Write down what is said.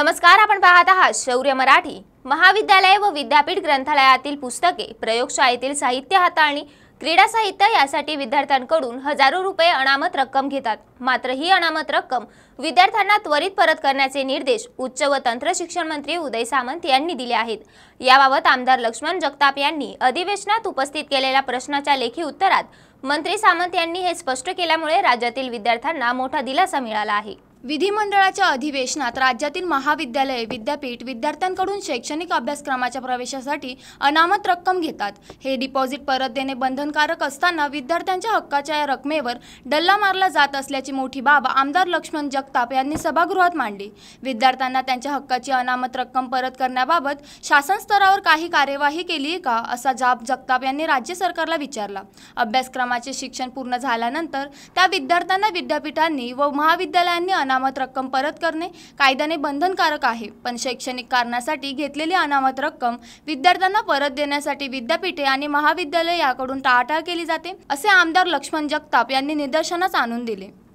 नमस्कार आपण पाहत आहात शौर्य मराठी महाविद्यालय व विद्यापीठ ग्रंथालयातील पुस्तके प्रयोगशाळेतील साहित्य हाताळणी क्रीडा साहित्य यासाठी विद्यार्थ्यांकडून हजारो रुपये अनामत रक्कम घेतात मात्र ही अनामत रक्कम विद्यार्थ्यांना त्वरित परत करण्याचे निर्देश उच्च व तंत्र शिक्षण मंत्री उदय सामंत यांनी दिले आहेत याबाबत आमदार लक्ष्मण जगताप यांनी अधिवेशनात उपस्थित केलेल्या प्रश्नाच्या लेखी उत्तरात मंत्री सामंत यांनी हे स्पष्ट केल्यामुळे राज्यातील विद्यार्थ्यांना मोठा दिलासा मिळाला आहे विधिमंडळाच्या अधिवेशनात राज्यातील महाविद्यालये विद्यापीठ विद्यार्थ्यांकडून शैक्षणिक अभ्यासक्रमाच्या प्रवेशासाठी अनामत रक्कम घेतात हे डिपॉझिट परत देणे बंधनकारक असताना विद्यार्थ्यांच्या हक्काच्या या रकमेवर डल्ला मारला जात असल्याची मोठी बाब आमदार लक्ष्मण जगताप यांनी सभागृहात मांडली विद्यार्थ्यांना त्यांच्या हक्काची अनामत रक्कम परत करण्याबाबत शासन स्तरावर काही कार्यवाही केली आहे का असा जाब जगताप यांनी राज्य सरकारला विचारला अभ्यासक्रमाचे शिक्षण पूर्ण झाल्यानंतर त्या विद्यार्थ्यांना विद्यापीठांनी व महाविद्यालयांनी अनामत रक्कम परत करणे कायद्याने बंधनकारक आहे पण शैक्षणिक कारणासाठी घेतलेली अनामत रक्कम विद्यार्थ्यांना परत देण्यासाठी विद्यापीठे आणि महाविद्यालय याकडून टाळाटाळ केली जाते असे आमदार लक्ष्मण जगताप यांनी निदर्शनास आणून दिले